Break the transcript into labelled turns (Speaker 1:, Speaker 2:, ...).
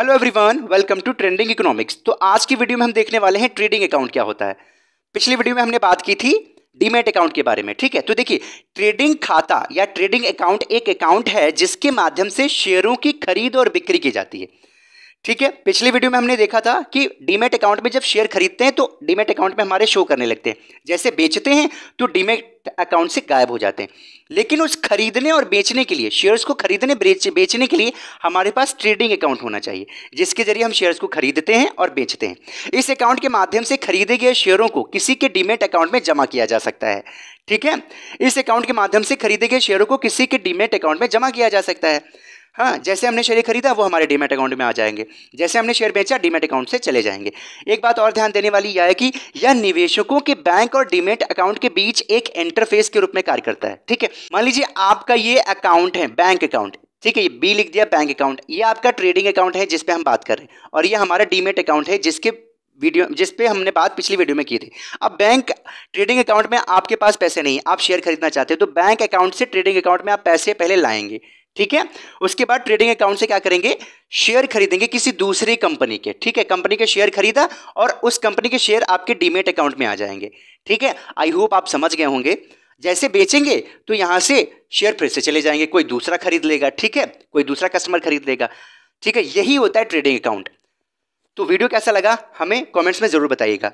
Speaker 1: hello everyone welcome to trending economics तो आज की वीडियो में हम देखने वाले हैं ट्रेडिंग अकाउंट क्या होता है पिछली वीडियो में हमने बात की थी डीमेट अकाउंट के बारे में ठीक है तो देखिए ट्रेडिंग खाता या ट्रेडिंग अकाउंट एक अकाउंट है जिसके माध्यम से शेयरों की खरीद और बिक्री की जाती है ठीक है पिछली वीडियो में हमने देखा था कि डीमेट अकाउंट में जब शेयर खरीदते हैं तो डीमेट अकाउंट में हमारे शो करने लगते हैं जैसे बेचते हैं तो डीमेट अकाउंट से गायब हो जाते हैं लेकिन उस खरीदने और बेचने के लिए शेयर्स को खरीदने बेचने के लिए हमारे पास ट्रेडिंग अकाउंट होना चाहिए जिसके जरिए हम शेयर्स को खरीदते हैं और बेचते हैं इस अकाउंट के माध्यम से खरीदे गए शेयरों को किसी के डीमेट अकाउंट में जमा किया जा सकता है ठीक है इस अकाउंट के माध्यम से खरीदे गए शेयरों को किसी के डीमेट अकाउंट में जमा किया जा सकता है हाँ जैसे हमने शेयर खरीदा वो हमारे डीमेट अकाउंट में आ जाएंगे जैसे हमने शेयर बेचा डीमेट अकाउंट से चले जाएंगे एक बात और ध्यान देने वाली यह है कि यह निवेशकों के बैंक और डीमेट अकाउंट के बीच एक इंटरफेस के रूप में कार्य करता है ठीक है मान लीजिए आपका ये अकाउंट है बैंक अकाउंट ठीक है ये बी लिख दिया बैंक अकाउंट ये आपका ट्रेडिंग अकाउंट है जिसपे हम बात कर रहे हैं और ये हमारा डीमेट अकाउंट है जिसके वीडियो जिस पे हमने बात पिछली वीडियो में की थी अब बैंक ट्रेडिंग अकाउंट में आपके पास पैसे नहीं आप शेयर खरीदना चाहते हो तो बैंक अकाउंट से ट्रेडिंग अकाउंट में आप पैसे पहले लाएंगे ठीक है उसके बाद ट्रेडिंग अकाउंट से क्या करेंगे शेयर खरीदेंगे किसी दूसरी कंपनी के ठीक है कंपनी के शेयर खरीदा और उस कंपनी के शेयर आपके डीमेट अकाउंट में आ जाएंगे ठीक है आई होप आप समझ गए होंगे जैसे बेचेंगे तो यहाँ से शेयर फिर से चले जाएंगे कोई दूसरा खरीद लेगा ठीक है कोई दूसरा कस्टमर खरीद लेगा ठीक है यही होता है ट्रेडिंग अकाउंट तो वीडियो कैसा लगा हमें कमेंट्स में ज़रूर बताइएगा